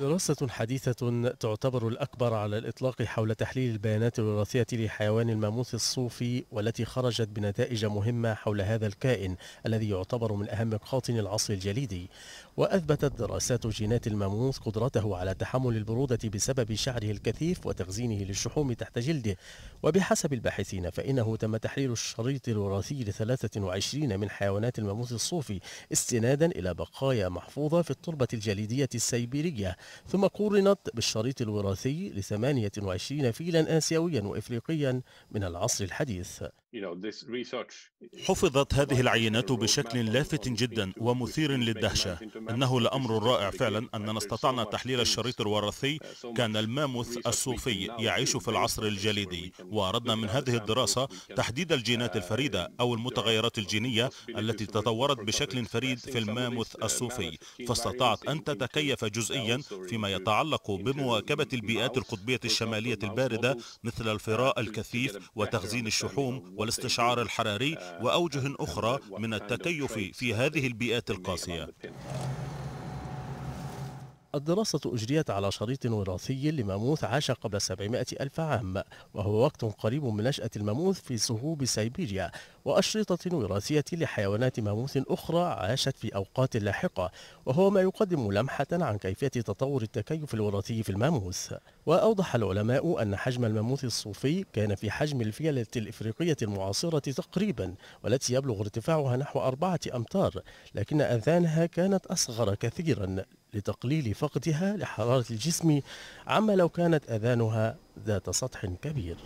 دراسة حديثة تعتبر الأكبر على الإطلاق حول تحليل البيانات الوراثية لحيوان الماموث الصوفي والتي خرجت بنتائج مهمة حول هذا الكائن الذي يعتبر من أهم مقاطن العصر الجليدي وأثبتت دراسات جينات الماموث قدرته على تحمل البرودة بسبب شعره الكثيف وتخزينه للشحوم تحت جلده وبحسب الباحثين فإنه تم تحليل الشريط الوراثي ل 23 من حيوانات الماموث الصوفي استنادا إلى بقايا محفوظة في التربة الجليدية السيبيرية ثم قورنت بالشريط الوراثي ل 28 فيلا آسيويا وإفريقيا من العصر الحديث حفظت هذه العينات بشكل لافت جدا ومثير للدهشة إنه لأمر رائع فعلا أننا استطعنا تحليل الشريط الوراثي uh, كان الماموث الصوفي يعيش في العصر الجليدي وأردنا من هذه الدراسة تحديد الجينات uh, الفريدة أو المتغيرات الجينية التي تطورت بشكل فريد في الماموث uh, الصوفي فاستطاعت أن تتكيف جزئيا فيما يتعلق بمواكبة البيئات القطبية الشمالية الباردة مثل الفراء الكثيف وتخزين الشحوم والاستشعار طيب، الحراري آه، وأوجه آه، أخرى طيب، من التكيف في هذه البيئات القاسية الدراسة أجريت على شريط وراثي لماموث عاش قبل 700 ألف عام وهو وقت قريب من نشأة الماموث في صهوب سيبيريا وأشرطة وراثية لحيوانات ماموث أخرى عاشت في أوقات لاحقة وهو ما يقدم لمحة عن كيفية تطور التكيف الوراثي في الماموث وأوضح العلماء أن حجم الماموث الصوفي كان في حجم الفيلة الإفريقية المعاصرة تقريبا والتي يبلغ ارتفاعها نحو أربعة أمتار لكن أذانها كانت أصغر كثيرا لتقليل فقدها لحرارة الجسم عما لو كانت أذانها ذات سطح كبير